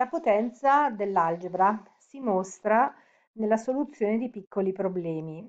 La potenza dell'algebra si mostra nella soluzione di piccoli problemi,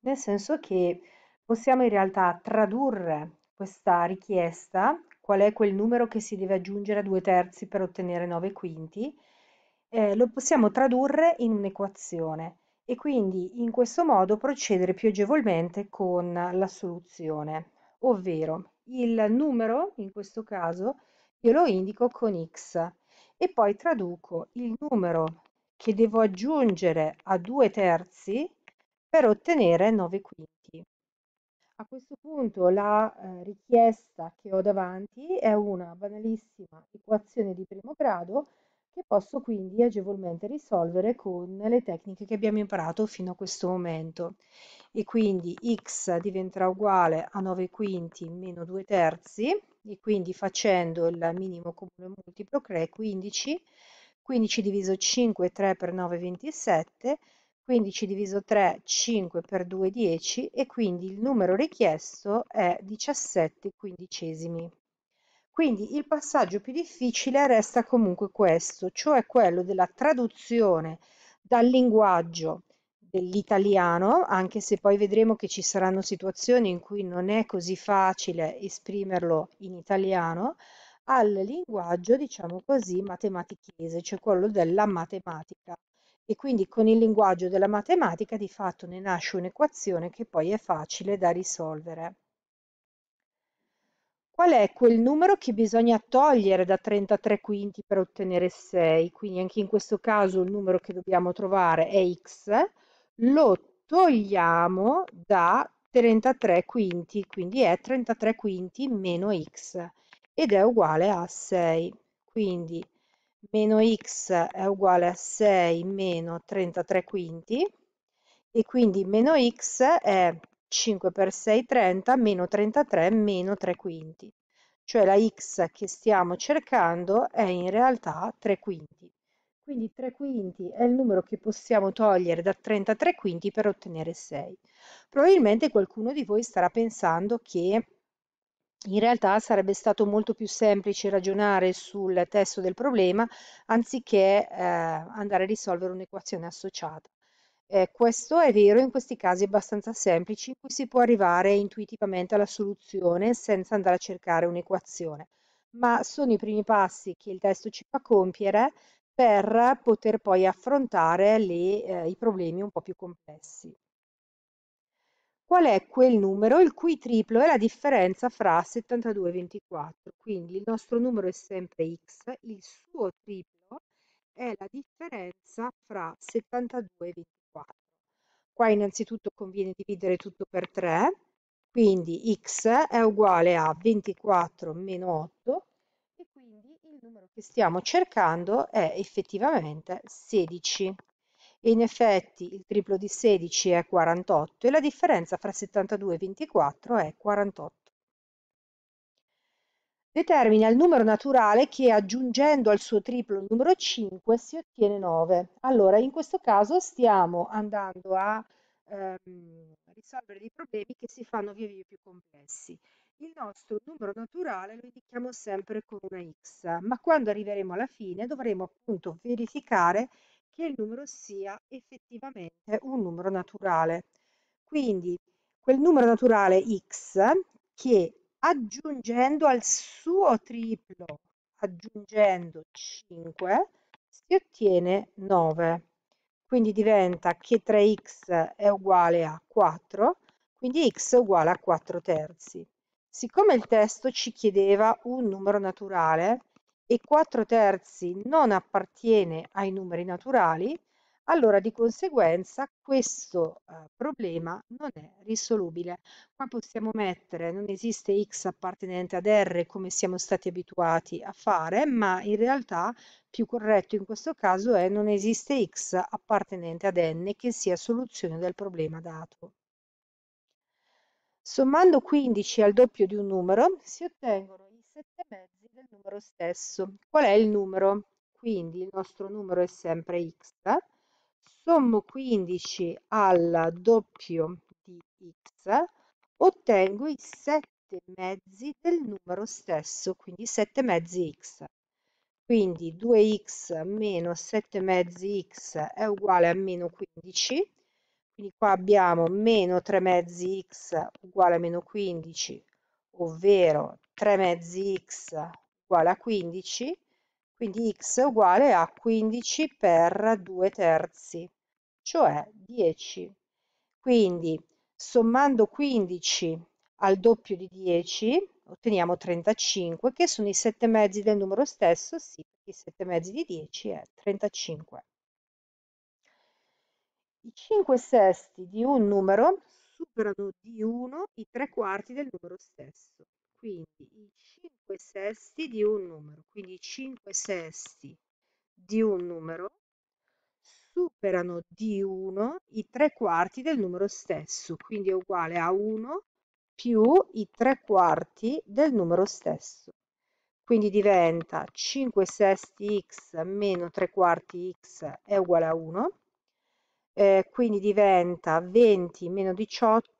nel senso che possiamo in realtà tradurre questa richiesta, qual è quel numero che si deve aggiungere a due terzi per ottenere 9 quinti, eh, lo possiamo tradurre in un'equazione e quindi in questo modo procedere più agevolmente con la soluzione, ovvero il numero in questo caso io lo indico con x e poi traduco il numero che devo aggiungere a 2 terzi per ottenere 9 quinti. A questo punto la eh, richiesta che ho davanti è una banalissima equazione di primo grado che posso quindi agevolmente risolvere con le tecniche che abbiamo imparato fino a questo momento. E quindi x diventerà uguale a 9 quinti meno 2 terzi, e quindi facendo il minimo comune multiplo crei 15, 15 diviso 5 3 per 9 27, 15 diviso 3 5 per 2 10 e quindi il numero richiesto è 17 quindicesimi. Quindi il passaggio più difficile resta comunque questo, cioè quello della traduzione dal linguaggio dell'italiano, anche se poi vedremo che ci saranno situazioni in cui non è così facile esprimerlo in italiano, al linguaggio, diciamo così, matematichese, cioè quello della matematica. E quindi con il linguaggio della matematica di fatto ne nasce un'equazione che poi è facile da risolvere. Qual è quel numero che bisogna togliere da 33 quinti per ottenere 6? Quindi anche in questo caso il numero che dobbiamo trovare è x, lo togliamo da 33 quinti, quindi è 33 quinti meno x ed è uguale a 6. Quindi meno x è uguale a 6 meno 33 quinti e quindi meno x è 5 per 6 30 meno 33 meno 3 quinti, cioè la x che stiamo cercando è in realtà 3 quinti. Quindi 3 quinti è il numero che possiamo togliere da 33 quinti per ottenere 6. Probabilmente qualcuno di voi starà pensando che in realtà sarebbe stato molto più semplice ragionare sul testo del problema anziché eh, andare a risolvere un'equazione associata. Eh, questo è vero in questi casi abbastanza semplici in cui si può arrivare intuitivamente alla soluzione senza andare a cercare un'equazione, ma sono i primi passi che il testo ci fa compiere per poter poi affrontare le, eh, i problemi un po' più complessi. Qual è quel numero il cui triplo è la differenza fra 72 e 24? Quindi il nostro numero è sempre x, il suo triplo è la differenza fra 72 e 24. Qua innanzitutto conviene dividere tutto per 3, quindi x è uguale a 24 meno 8 numero che stiamo cercando è effettivamente 16. E in effetti il triplo di 16 è 48 e la differenza fra 72 e 24 è 48. Determina il numero naturale che aggiungendo al suo triplo il numero 5 si ottiene 9. Allora, in questo caso stiamo andando a ehm, risolvere dei problemi che si fanno via via più complessi. Il nostro numero naturale lo indichiamo sempre con una x, ma quando arriveremo alla fine dovremo appunto verificare che il numero sia effettivamente un numero naturale. Quindi quel numero naturale x che aggiungendo al suo triplo, aggiungendo 5, si ottiene 9. Quindi diventa che 3x è uguale a 4, quindi x è uguale a 4 terzi. Siccome il testo ci chiedeva un numero naturale e 4 terzi non appartiene ai numeri naturali, allora di conseguenza questo eh, problema non è risolubile. Qua possiamo mettere non esiste x appartenente ad r come siamo stati abituati a fare, ma in realtà più corretto in questo caso è non esiste x appartenente ad n che sia soluzione del problema dato. Sommando 15 al doppio di un numero si ottengono i 7 mezzi del numero stesso. Qual è il numero? Quindi il nostro numero è sempre x. Sommo 15 al doppio di x, ottengo i 7 mezzi del numero stesso, quindi 7 mezzi x. Quindi 2x meno 7 mezzi x è uguale a meno 15 quindi qua abbiamo meno 3 mezzi x uguale a meno 15, ovvero 3 mezzi x uguale a 15, quindi x uguale a 15 per 2 terzi, cioè 10. Quindi sommando 15 al doppio di 10 otteniamo 35, che sono i 7 mezzi del numero stesso, sì, i 7 mezzi di 10 è 35. I 5 sesti di un numero superano di 1 i 3 quarti del numero stesso. Quindi i 5 sesti di un numero, quindi i 5 sesti di un numero superano di 1 i 3 quarti del numero stesso, quindi è uguale a 1 più i 3 quarti del numero stesso. Quindi diventa 5 sesti x meno 3 quarti x è uguale a 1 eh, quindi diventa 20 meno 18,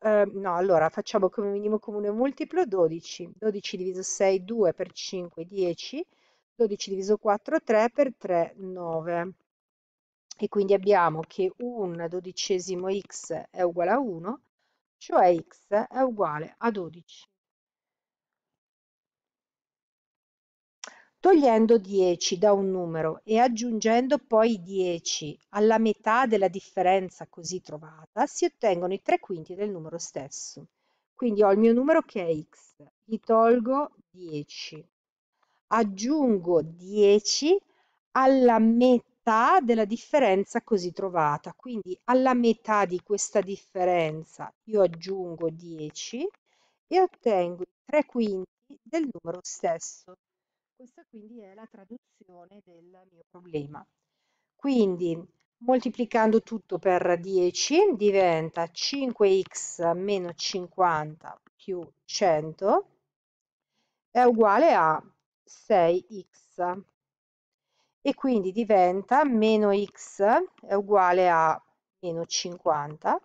eh, no allora facciamo come minimo comune multiplo 12, 12 diviso 6 2 per 5 10, 12 diviso 4 3 per 3 9 e quindi abbiamo che un dodicesimo x è uguale a 1, cioè x è uguale a 12. togliendo 10 da un numero e aggiungendo poi 10 alla metà della differenza così trovata, si ottengono i tre quinti del numero stesso. Quindi ho il mio numero che è x, gli tolgo 10, aggiungo 10 alla metà della differenza così trovata, quindi alla metà di questa differenza io aggiungo 10 e ottengo i tre quinti del numero stesso. Questa quindi è la traduzione del mio problema. Quindi moltiplicando tutto per 10 diventa 5x meno 50 più 100 è uguale a 6x e quindi diventa meno x è uguale a meno 50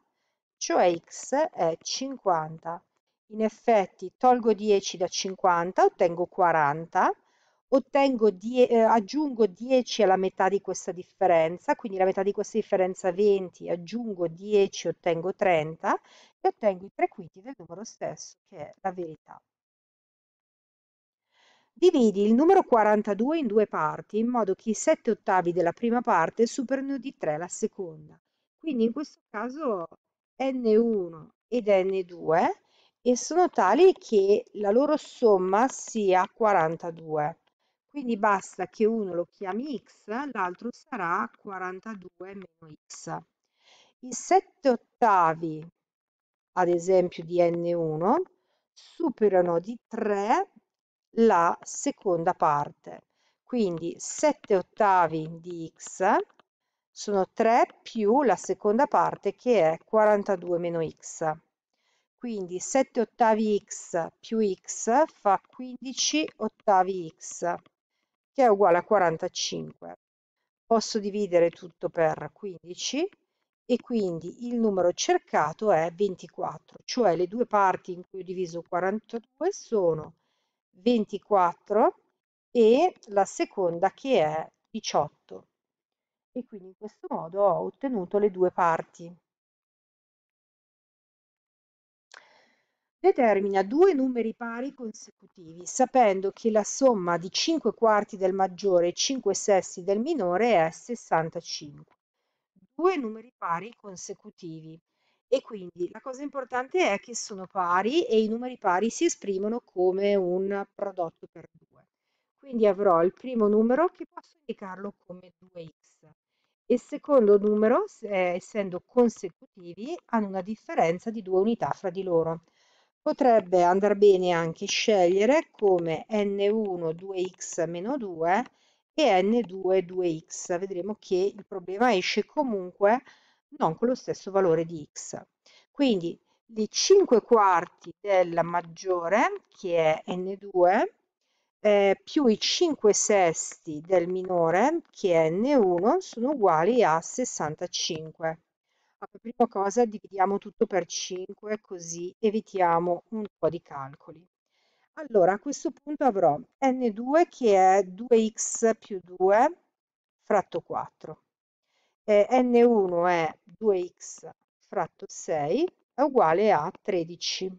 cioè x è 50 in effetti tolgo 10 da 50 ottengo 40 ottengo die, eh, aggiungo 10 alla metà di questa differenza, quindi la metà di questa differenza 20, aggiungo 10, ottengo 30 e ottengo i tre quinti del numero stesso, che è la verità. Dividi il numero 42 in due parti, in modo che i 7 ottavi della prima parte superino di 3 la seconda. Quindi in questo caso n1 ed n2 e sono tali che la loro somma sia 42. Quindi basta che uno lo chiami x, l'altro sarà 42 meno x. I 7 ottavi, ad esempio di n1, superano di 3 la seconda parte. Quindi 7 ottavi di x sono 3 più la seconda parte che è 42 meno x. Quindi 7 ottavi x più x fa 15 ottavi x che è uguale a 45. Posso dividere tutto per 15 e quindi il numero cercato è 24, cioè le due parti in cui ho diviso 42 sono 24 e la seconda che è 18. E quindi in questo modo ho ottenuto le due parti. Determina due numeri pari consecutivi, sapendo che la somma di 5 quarti del maggiore e 5 sesti del minore è 65. Due numeri pari consecutivi. E quindi la cosa importante è che sono pari e i numeri pari si esprimono come un prodotto per due. Quindi avrò il primo numero che posso indicarlo come 2x e il secondo numero, essendo consecutivi, hanno una differenza di due unità fra di loro potrebbe andar bene anche scegliere come n1 2x-2 e n2 2x. Vedremo che il problema esce comunque non con lo stesso valore di x. Quindi i 5 quarti della maggiore, che è n2, eh, più i 5 sesti del minore, che è n1, sono uguali a 65. Allora, prima cosa dividiamo tutto per 5 così evitiamo un po' di calcoli. Allora, a questo punto avrò n2 che è 2x più 2 fratto 4. Eh, n1 è 2x fratto 6 è uguale a 13.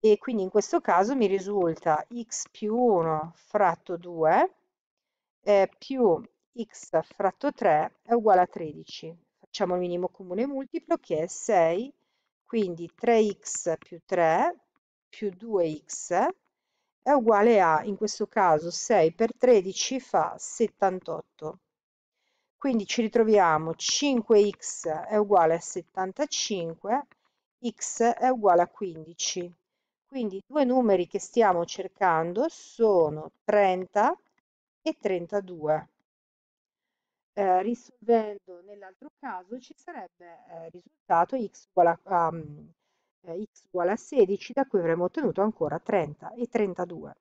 E quindi in questo caso mi risulta x più 1 fratto 2 eh, più x fratto 3 è uguale a 13. Facciamo il minimo comune multiplo che è 6, quindi 3x più 3 più 2x è uguale a, in questo caso, 6 per 13 fa 78. Quindi ci ritroviamo 5x è uguale a 75, x è uguale a 15. Quindi i due numeri che stiamo cercando sono 30 e 32 eh, risolvendo nell'altro caso ci sarebbe eh, risultato x uguale, a, um, x uguale a 16 da cui avremmo ottenuto ancora 30 e 32.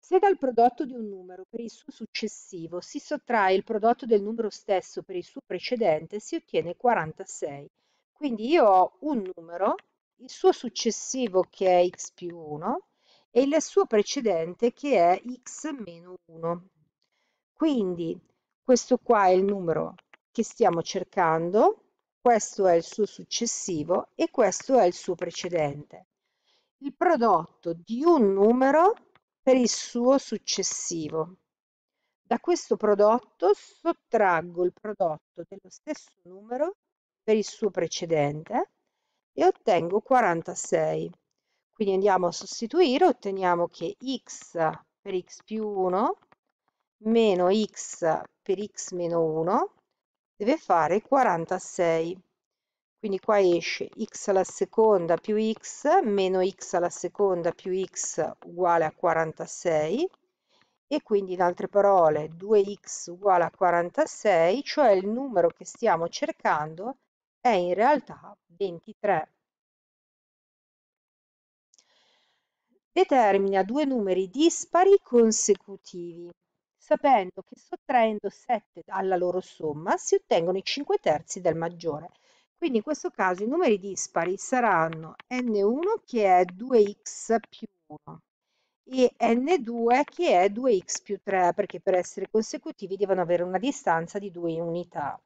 Se dal prodotto di un numero per il suo successivo si sottrae il prodotto del numero stesso per il suo precedente, si ottiene 46. Quindi io ho un numero, il suo successivo che è x più 1, e il suo precedente che è x-1. Quindi questo qua è il numero che stiamo cercando, questo è il suo successivo e questo è il suo precedente. Il prodotto di un numero per il suo successivo. Da questo prodotto sottraggo il prodotto dello stesso numero per il suo precedente e ottengo 46. Quindi andiamo a sostituire, otteniamo che x per x più 1 meno x per x meno 1 deve fare 46. Quindi qua esce x alla seconda più x meno x alla seconda più x uguale a 46 e quindi in altre parole 2x uguale a 46, cioè il numero che stiamo cercando è in realtà 23. Determina due numeri dispari consecutivi, sapendo che sottraendo 7 alla loro somma si ottengono i 5 terzi del maggiore. Quindi in questo caso i numeri dispari saranno n1 che è 2x più 1 e n2 che è 2x più 3 perché per essere consecutivi devono avere una distanza di 2 unità.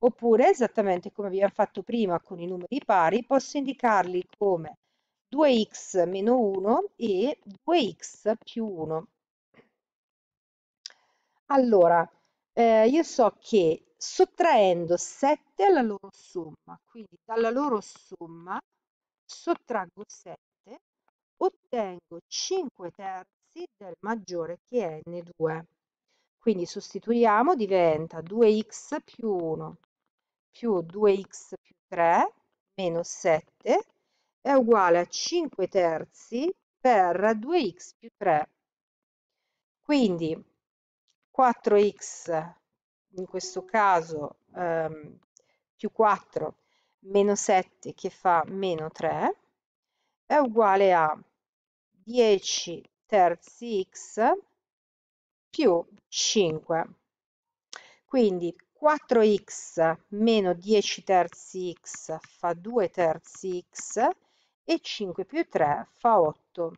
Oppure esattamente come abbiamo fatto prima con i numeri pari posso indicarli come 2x meno 1 e 2x più 1. Allora, eh, io so che sottraendo 7 alla loro somma, quindi dalla loro somma sottraggo 7, ottengo 5 terzi del maggiore che è n2. Quindi sostituiamo, diventa 2x più 1 più 2x più 3 meno 7 è uguale a 5 terzi per 2x più 3. Quindi 4x, in questo caso ehm, più 4, meno 7 che fa meno 3, è uguale a 10 terzi x più 5. Quindi 4x meno 10 terzi x fa 2 terzi x e 5 più 3 fa 8.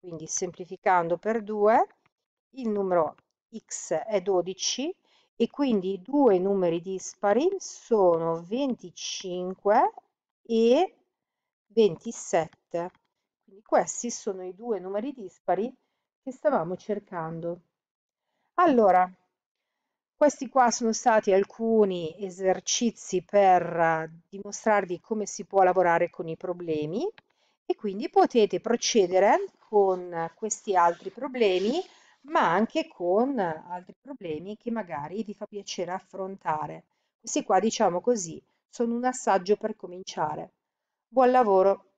Quindi semplificando per 2, il numero x è 12 e quindi i due numeri dispari sono 25 e 27. Quindi questi sono i due numeri dispari che stavamo cercando. Allora, questi qua sono stati alcuni esercizi per eh, dimostrarvi come si può lavorare con i problemi e quindi potete procedere con questi altri problemi ma anche con altri problemi che magari vi fa piacere affrontare. Questi qua, diciamo così, sono un assaggio per cominciare. Buon lavoro!